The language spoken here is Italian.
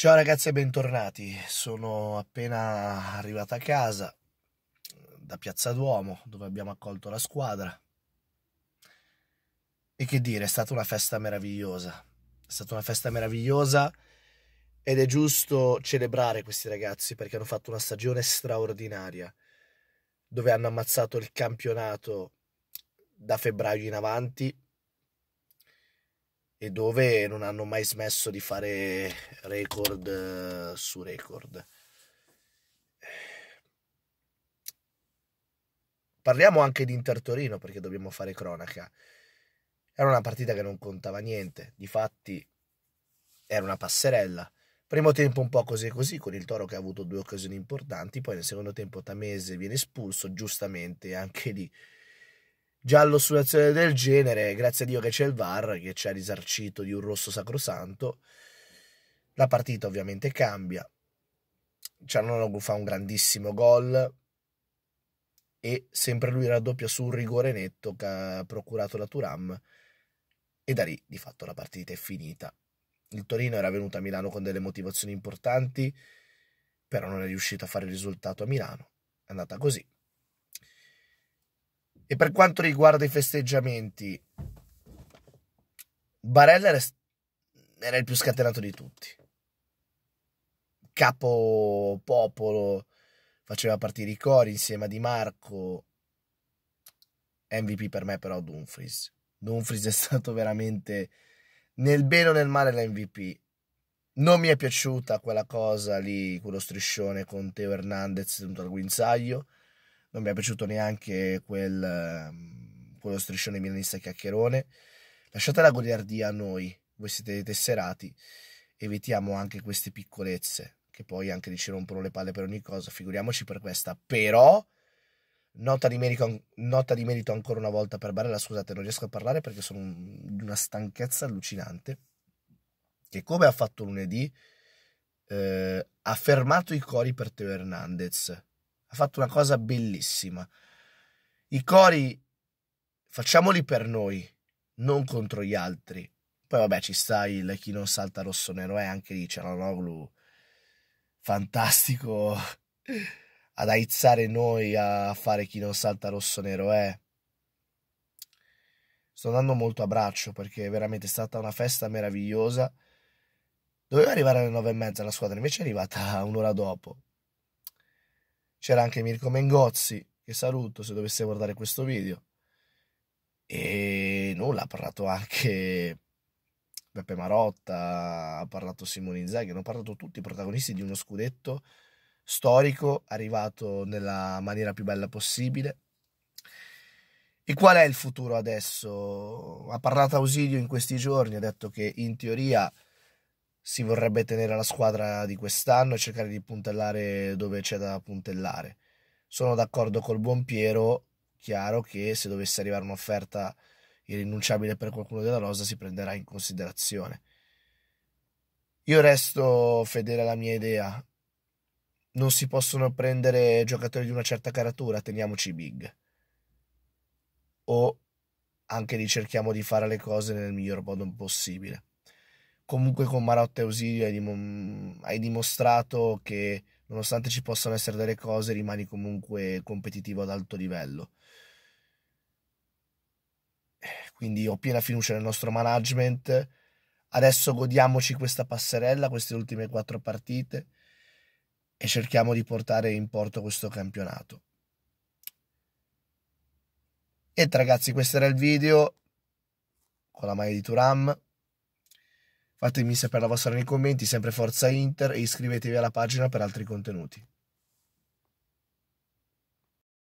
Ciao ragazzi e bentornati, sono appena arrivato a casa da Piazza Duomo dove abbiamo accolto la squadra e che dire, è stata una festa meravigliosa, è stata una festa meravigliosa ed è giusto celebrare questi ragazzi perché hanno fatto una stagione straordinaria dove hanno ammazzato il campionato da febbraio in avanti e dove non hanno mai smesso di fare record eh, su record. Parliamo anche di Inter Torino perché dobbiamo fare cronaca. Era una partita che non contava niente, difatti era una passerella. Primo tempo un po' così e così, con il Toro che ha avuto due occasioni importanti, poi nel secondo tempo Tamese viene espulso, giustamente anche lì Già all'ossuazione del genere, grazie a Dio che c'è il VAR che ci ha risarcito di un rosso sacrosanto, la partita ovviamente cambia. Cianolo fa un grandissimo gol e sempre lui raddoppia su un rigore netto che ha procurato la Turam e da lì di fatto la partita è finita. Il Torino era venuto a Milano con delle motivazioni importanti, però non è riuscito a fare il risultato a Milano. È andata così. E per quanto riguarda i festeggiamenti, Barella era, era il più scatenato di tutti. Capo popolo, faceva partire i cori insieme a Di Marco. MVP per me però Dumfries. Dumfries è stato veramente nel bene o nel male l'MVP. Non mi è piaciuta quella cosa lì, quello striscione con Teo Hernandez dentro al guinzaglio non mi è piaciuto neanche quel, ehm, quello striscione milanista e chiacchierone. Lasciate la goliardia a noi, voi siete dei tesserati, evitiamo anche queste piccolezze, che poi anche ci rompono le palle per ogni cosa, figuriamoci per questa. Però, nota di merito, nota di merito ancora una volta per Barella, scusate, non riesco a parlare perché sono di una stanchezza allucinante, che come ha fatto lunedì, eh, ha fermato i cori per Teo Hernandez ha fatto una cosa bellissima. I cori facciamoli per noi, non contro gli altri. Poi vabbè ci sta il chi non salta rosso nero è eh, anche lì Cialanoglu fantastico ad aizzare noi a fare chi non salta rosso nero è. Eh. Sto andando molto a braccio perché è veramente è stata una festa meravigliosa. Doveva arrivare alle nove e mezza la squadra, invece è arrivata un'ora dopo c'era anche Mirko Mengozzi, che saluto se dovesse guardare questo video. E nulla, ha parlato anche Beppe Marotta, ha parlato Simone Inzaghi, hanno parlato tutti i protagonisti di uno scudetto storico arrivato nella maniera più bella possibile. E qual è il futuro adesso? Ha parlato Ausilio in questi giorni, ha detto che in teoria si vorrebbe tenere la squadra di quest'anno e cercare di puntellare dove c'è da puntellare. Sono d'accordo col buon Piero, chiaro che se dovesse arrivare un'offerta irrinunciabile per qualcuno della Rosa si prenderà in considerazione. Io resto fedele alla mia idea. Non si possono prendere giocatori di una certa caratura, teniamoci big. O anche lì cerchiamo di fare le cose nel miglior modo possibile comunque con Marotta e Ausilio hai, dim- hai dimostrato che nonostante ci possano essere delle cose rimani comunque competitivo ad alto livello. Quindi ho piena fiducia nel nostro management. Adesso godiamoci questa passerella, queste ultime quattro partite e cerchiamo di portare in porto questo campionato. E ragazzi, questo era il video con la maglia di Turam. Fatemi sapere la vostra nei commenti, sempre Forza Inter e iscrivetevi alla pagina per altri contenuti.